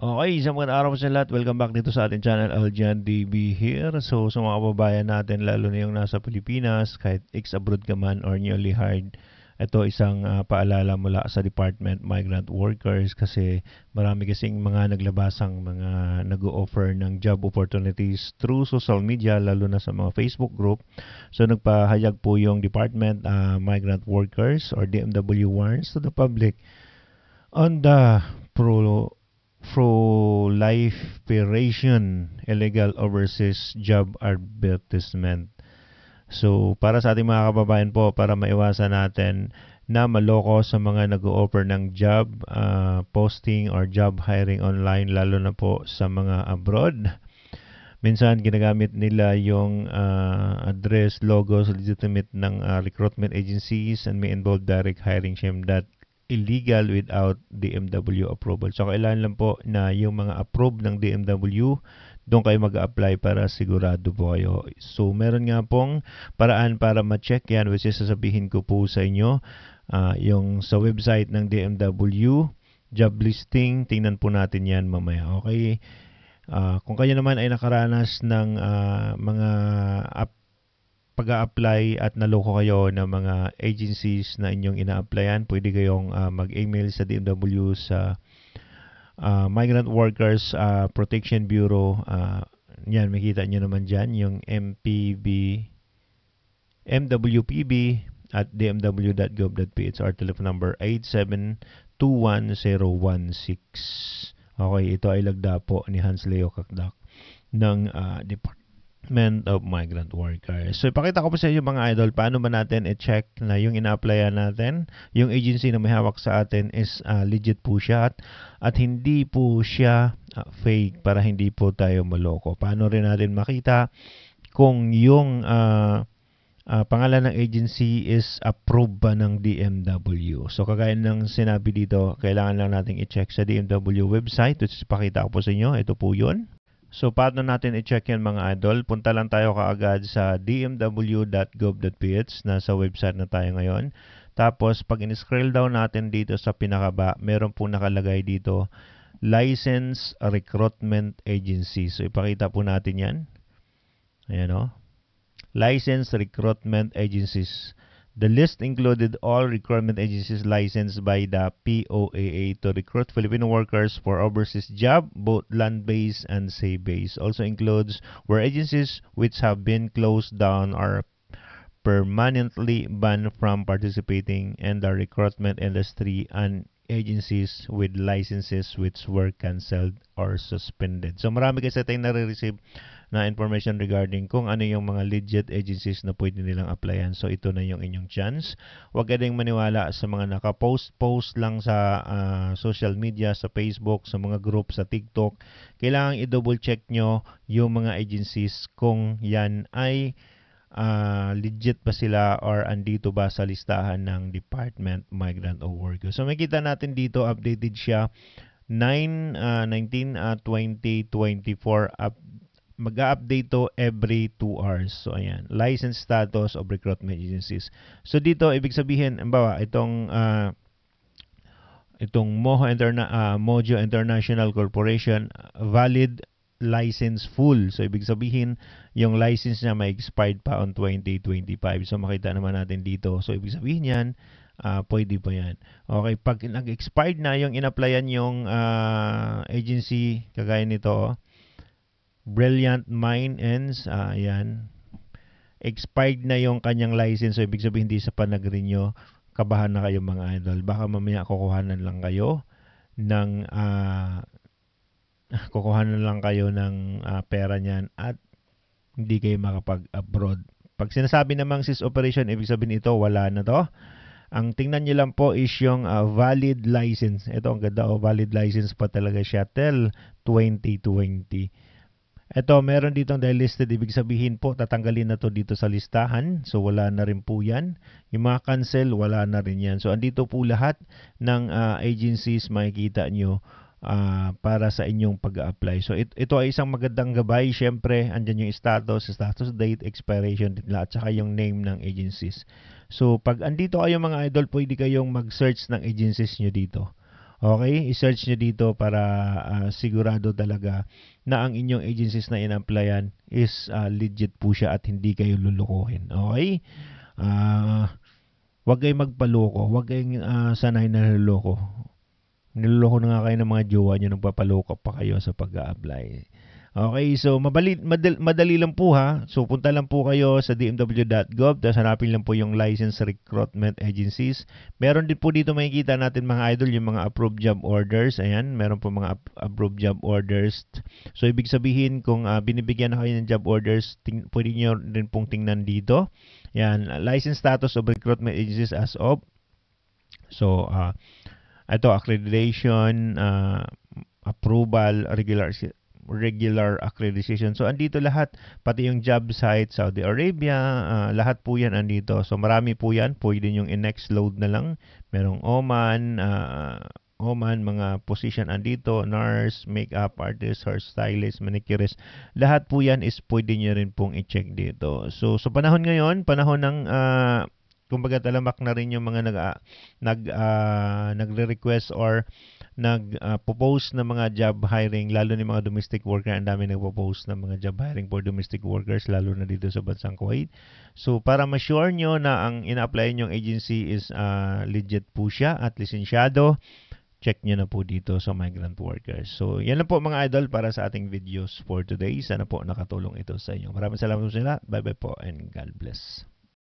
Okay, isang magandang araw po sa lahat. Welcome back dito sa ating channel, Aljan DB here. So, sa mga kababayan natin, lalo na yung nasa Pilipinas, kahit ex-abroad ka man or newly hired, ito isang uh, paalala mula sa Department Migrant Workers kasi marami kasing mga naglabasang mga nag-o-offer ng job opportunities through social media, lalo na sa mga Facebook group. So, nagpahayag po yung Department uh, Migrant Workers or DMW warns to the public on the pro proliferation illegal overseas job advertisement. So, para sa ating mga kababayan po, para maiwasan natin na maloko sa mga nag-o-offer ng job uh, posting or job hiring online, lalo na po sa mga abroad. Minsan, ginagamit nila yung uh, address, logos, legitimate ng uh, recruitment agencies and may involve direct hiring. Siyem that illegal without DMW approval. So, kailangan lang po na yung mga approved ng DMW, doon kayo mag-apply para sigurado po kayo. So, meron nga pong paraan para ma-check yan, which is sasabihin ko po sa inyo, uh, yung sa website ng DMW, job listing, tingnan po natin yan mamaya. Okay? Uh, kung kayo naman ay nakaranas ng uh, mga app pag apply at naloko kayo ng mga agencies na inyong ina-applyan, pwede kayong uh, mag-email sa DMW sa uh, Migrant Workers uh, Protection Bureau. Uh, yan, makita nyo naman dyan yung MPB, MWPB at dmw.gov.ph or telephone number 8721016. Okay, ito ay lagda po ni Hans Leo Kakdak ng uh, Department Development of oh, Migrant Workers. So, ipakita ko po sa inyo mga idol, paano ba natin i-check na yung ina-applyan natin, yung agency na may hawak sa atin is uh, legit po siya at, at hindi po siya uh, fake para hindi po tayo maloko. Paano rin natin makita kung yung uh, uh, pangalan ng agency is approved ba ng DMW. So kagaya ng sinabi dito, kailangan lang nating i-check sa DMW website which pakita ko po sa inyo. Ito po yun. So, paano natin i-check yan mga idol? Punta lang tayo kaagad sa dmw.gov.ph. na sa website na tayo ngayon. Tapos, pag in-scroll down natin dito sa pinakaba, meron po nakalagay dito, License Recruitment Agency. So, ipakita po natin yan. Ayan o. Oh. License Recruitment Agencies. The list included all recruitment agencies licensed by the POAA to recruit Filipino workers for overseas job, both land-based and sea-based. Also includes where agencies which have been closed down are permanently banned from participating in the recruitment industry and agencies with licenses which were cancelled or suspended. So marami kasi tayong nare-receive na information regarding kung ano yung mga legit agencies na pwede nilang applyan. So ito na yung inyong chance. Huwag ka ding maniwala sa mga nakapost-post lang sa uh, social media, sa Facebook, sa mga group, sa TikTok. Kailangan i-double check nyo yung mga agencies kung yan ay uh, legit pa sila or andito ba sa listahan ng Department Migrant o Worker. So makita natin dito updated siya 9 uh, 19 uh, 2024 20, update mag-update to every 2 hours. So, ayan. License status of recruitment agencies. So, dito, ibig sabihin, bawa, itong, uh, itong Moho Interna uh, Mojo International Corporation, valid license full. So, ibig sabihin, yung license niya may expired pa on 2025. So, makita naman natin dito. So, ibig sabihin niyan, uh, ah, pwede pa yan. Okay, pag nag-expired na yung inapplyan yung uh, agency, kagaya nito, oh, Brilliant Mind ends, ah, ayan. Expired na yung kanyang license. So, ibig sabihin, hindi sa panag renew Kabahan na kayo mga idol. Baka mamaya kukuhanan lang kayo ng uh, kukuhanan lang kayo ng uh, pera niyan at hindi kayo makapag-abroad. Pag sinasabi namang sis operation, ibig sabihin ito, wala na to. Ang tingnan nyo lang po is yung uh, valid license. Ito ang ganda, oh, valid license pa talaga siya till 2020. Ito, meron ditong delisted. Ibig sabihin po, tatanggalin na to dito sa listahan. So, wala na rin po yan. Yung mga cancel, wala na rin yan. So, andito po lahat ng uh, agencies makikita nyo uh, para sa inyong pag-apply. So, it, ito ay isang magandang gabay. Siyempre, andyan yung status, status date, expiration at saka yung name ng agencies. So, pag andito kayo mga idol, pwede kayong mag-search ng agencies nyo dito. Okay? I-search nyo dito para uh, sigurado talaga na ang inyong agencies na in-applyan is uh, legit po siya at hindi kayo lulukuhin. Okay? Uh, ah, wag kayong magpaloko. Wag kayong uh, sanay na luloko. Niloloko na nga kayo ng mga jowa nyo, nagpapaloko pa kayo sa pag a apply Okay, so mabali, madali, madali lang po ha. So punta lang po kayo sa dmw.gov tapos hanapin lang po yung License Recruitment Agencies. Meron din po dito makikita natin mga idol yung mga approved job orders. Ayan, meron po mga approved job orders. So ibig sabihin kung uh, binibigyan na kayo ng job orders, ting, pwede nyo rin pong tingnan dito. Yan, license status of recruitment agencies as of. So, uh, ito, accreditation, uh, approval, regular, regular accreditation. So andito lahat, pati yung job site, Saudi Arabia, uh, lahat po yan andito. So marami po yan, pwede yung next load na lang. Merong Oman, uh, Oman, mga position andito, nurse, makeup artist, stylist, manicurist. Lahat po yan is pwede niyo rin pong i-check dito. So sa so panahon ngayon, panahon ng uh, kumbaga talamak na rin yung mga nag, uh, nag uh, nagre-request or nag-post ah, uh, ng mga job hiring, lalo ni mga domestic worker, ang dami nagpo-post ng mga job hiring for domestic workers, lalo na dito sa bansang Kuwait. So, para ma-sure nyo na ang ina-apply nyong agency is uh, legit po siya at lisensyado, check nyo na po dito sa migrant workers. So, yan lang po mga idol para sa ating videos for today. Sana po nakatulong ito sa inyo. Maraming salamat po sila. Bye-bye po and God bless.